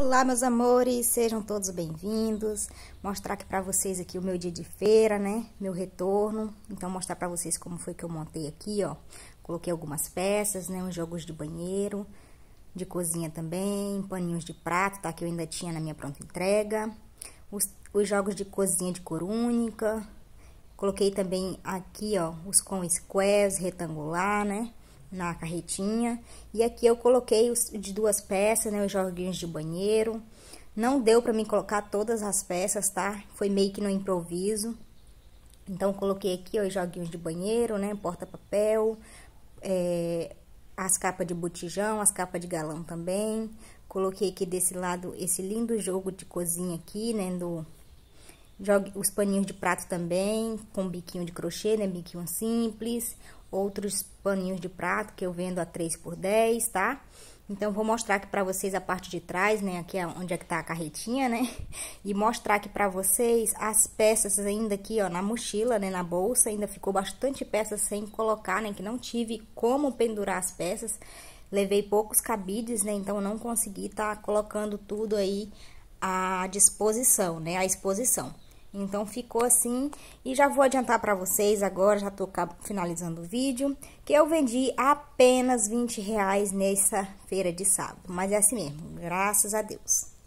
Olá, meus amores, sejam todos bem-vindos. Mostrar aqui para vocês aqui o meu dia de feira, né? Meu retorno. Então mostrar para vocês como foi que eu montei aqui, ó. Coloquei algumas peças, né, uns jogos de banheiro, de cozinha também, paninhos de prato, tá que eu ainda tinha na minha pronta entrega. Os, os jogos de cozinha de cor única. Coloquei também aqui, ó, os com squares retangular, né? na carretinha. E aqui eu coloquei os de duas peças, né, os joguinhos de banheiro. Não deu para mim colocar todas as peças, tá? Foi meio que no improviso. Então, coloquei aqui ó, os joguinhos de banheiro, né? Porta-papel, é, as capas de botijão, as capas de galão também. Coloquei aqui desse lado esse lindo jogo de cozinha aqui, né? Do, jogue, os paninhos de prato também, com biquinho de crochê, né? Biquinho simples outros paninhos de prato que eu vendo a 3 por 10, tá? Então, vou mostrar aqui pra vocês a parte de trás, né? Aqui é onde é que tá a carretinha, né? E mostrar aqui pra vocês as peças ainda aqui, ó, na mochila, né? Na bolsa, ainda ficou bastante peças sem colocar, né? Que não tive como pendurar as peças. Levei poucos cabides, né? Então, não consegui tá colocando tudo aí à disposição, né? À exposição. Então ficou assim e já vou adiantar para vocês agora, já tô finalizando o vídeo, que eu vendi apenas 20 reais nessa feira de sábado, mas é assim mesmo, graças a Deus.